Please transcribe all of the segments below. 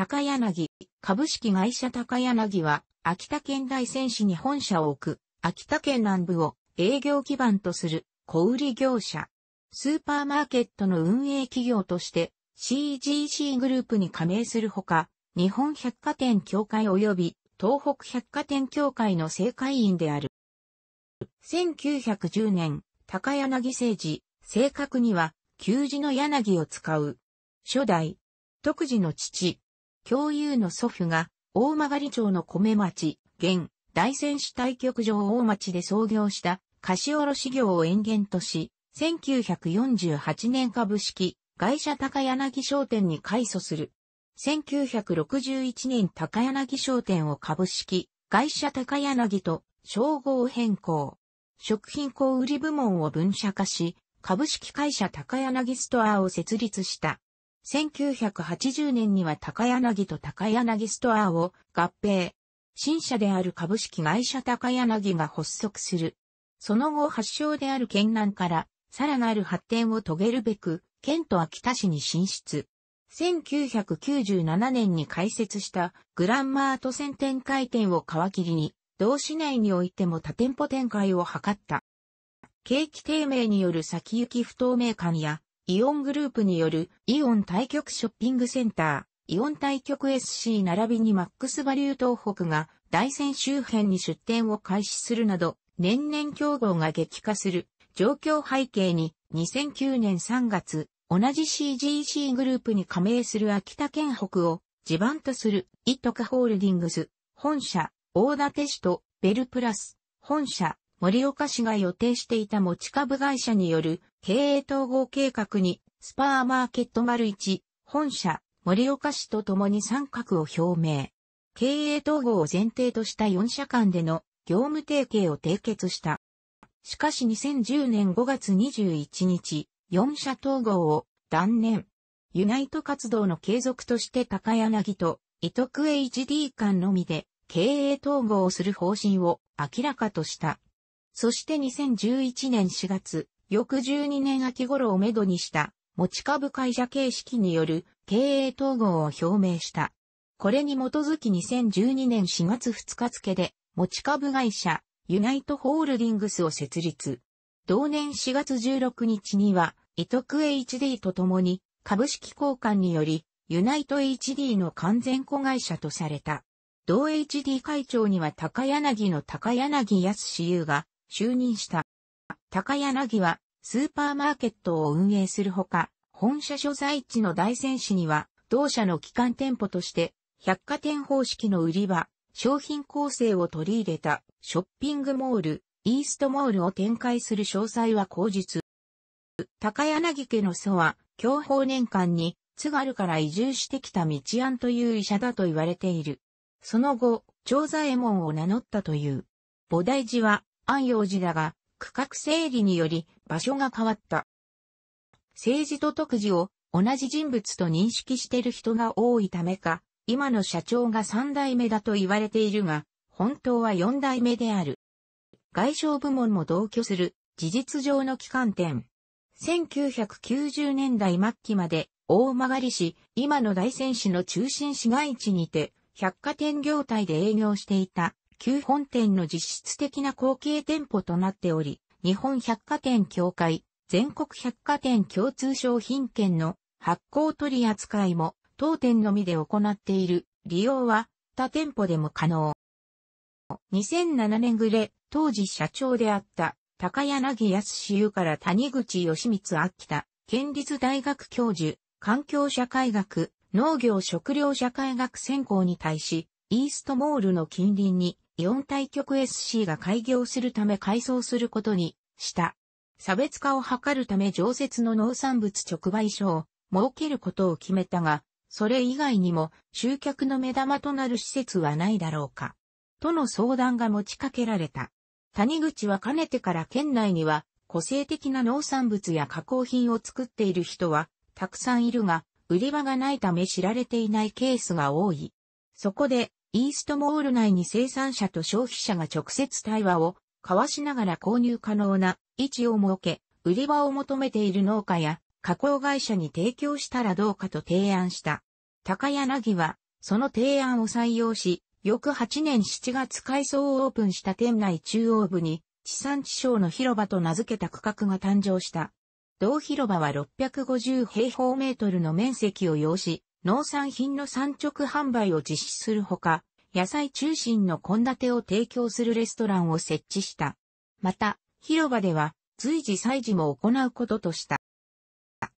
高柳、株式会社高柳は、秋田県大仙市に本社を置く、秋田県南部を営業基盤とする小売業者。スーパーマーケットの運営企業として CGC グループに加盟するほか、日本百貨店協会及び東北百貨店協会の正会員である。1910年、高柳政治、正確には、旧字の柳を使う。初代、独次の父、共有の祖父が、大曲町の米町、現、大仙市対局場大町で創業した、菓子卸業を延元とし、1948年株式、会社高柳商店に改祖する。1961年高柳商店を株式、会社高柳と称号変更。食品小売部門を分社化し、株式会社高柳ストアを設立した。1980年には高柳と高柳ストアを合併。新社である株式会社高柳が発足する。その後発祥である県南からさらなる発展を遂げるべく、県と秋田市に進出。1997年に開設したグランマート線展開店を皮切りに、同市内においても多店舗展開を図った。景気低迷による先行き不透明感やイオングループによるイオン対局ショッピングセンター、イオン対局 SC 並びにマックスバリュー東北が大仙周辺に出店を開始するなど、年々競合が激化する状況背景に2009年3月、同じ CGC グループに加盟する秋田県北を地盤とするイトカホールディングス、本社、大館市とベルプラス、本社、森岡市が予定していた持ち株会社による経営統合計画にスパーマーケット丸1本社森岡市と共に参画を表明。経営統合を前提とした4社間での業務提携を締結した。しかし2010年5月21日、4社統合を断念。ユナイト活動の継続として高柳と伊徳 HD 間のみで経営統合をする方針を明らかとした。そして2011年4月、翌12年秋頃をめどにした、持ち株会社形式による経営統合を表明した。これに基づき2012年4月2日付で、持ち株会社、ユナイトホールディングスを設立。同年4月16日には、伊徳 HD と共に、株式交換により、ユナイト HD の完全子会社とされた。同 HD 会長には高柳の高柳康志優が就任した。高柳はスーパーマーケットを運営するほか、本社所在地の大仙市には、同社の基幹店舗として、百貨店方式の売り場、商品構成を取り入れたショッピングモール、イーストモールを展開する詳細は口実。高柳家の祖は、教保年間に津軽から移住してきた道庵という医者だと言われている。その後、長左衛門を名乗ったという。菩提寺は安養寺だが、区画整理により場所が変わった。政治と特事を同じ人物と認識している人が多いためか、今の社長が三代目だと言われているが、本当は四代目である。外省部門も同居する事実上の機関店。1990年代末期まで大曲市、今の大仙市の中心市街地にて、百貨店業態で営業していた旧本店の実質的な後継店舗となっており、日本百貨店協会、全国百貨店共通商品券の発行取り扱いも当店のみで行っている。利用は他店舗でも可能。2007年暮れ、当時社長であった高柳康優から谷口義光秋田、県立大学教授、環境社会学、農業食料社会学専攻に対し、イーストモールの近隣にイオン対局 SC が開業するため改装することにした。差別化を図るため常設の農産物直売所を設けることを決めたが、それ以外にも集客の目玉となる施設はないだろうか。との相談が持ちかけられた。谷口はかねてから県内には個性的な農産物や加工品を作っている人はたくさんいるが、売り場がないため知られていないケースが多い。そこでイーストモール内に生産者と消費者が直接対話を交わしながら購入可能な位置を設け、売り場を求めている農家や加工会社に提供したらどうかと提案した。高柳は、その提案を採用し、翌8年7月改装をオープンした店内中央部に、地産地消の広場と名付けた区画が誕生した。同広場は650平方メートルの面積を要し、農産品の産直販売を実施するほか、野菜中心の献立を提供するレストランを設置した。また、広場では随時祭事も行うこととした。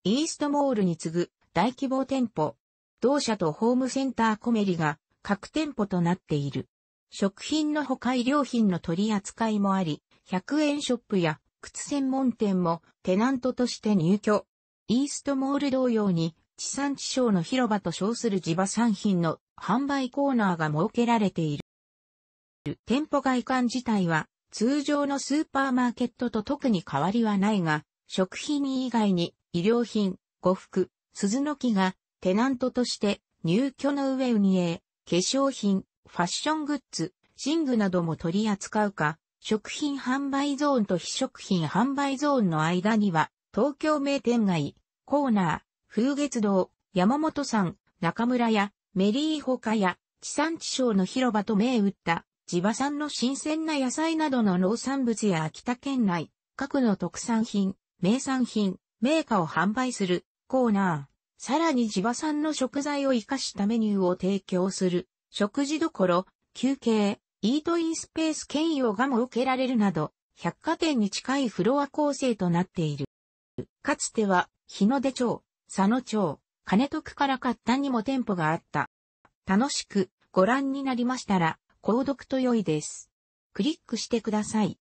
イーストモールに次ぐ大規模店舗、同社とホームセンターコメリが各店舗となっている。食品の他医料品の取り扱いもあり、100円ショップや靴専門店もテナントとして入居。イーストモール同様に地産地消の広場と称する地場産品の販売コーナーが設けられている。店舗外観自体は通常のスーパーマーケットと特に変わりはないが、食品以外に衣料品、呉服、鈴の木がテナントとして入居の上運営、化粧品、ファッショングッズ、寝具なども取り扱うか、食品販売ゾーンと非食品販売ゾーンの間には、東京名店街、コーナー、風月堂、山本山、中村屋、メリーホカ屋、地産地消の広場と銘打った、地場産の新鮮な野菜などの農産物や秋田県内、各の特産品、名産品、銘菓を販売するコーナー。さらに地場産の食材を活かしたメニューを提供する、食事処、休憩、イートインスペース兼用が設けられるなど、百貨店に近いフロア構成となっている。かつては、日の出町、佐野町、金徳から買ったにも店舗があった。楽しくご覧になりましたら、購読と良いです。クリックしてください。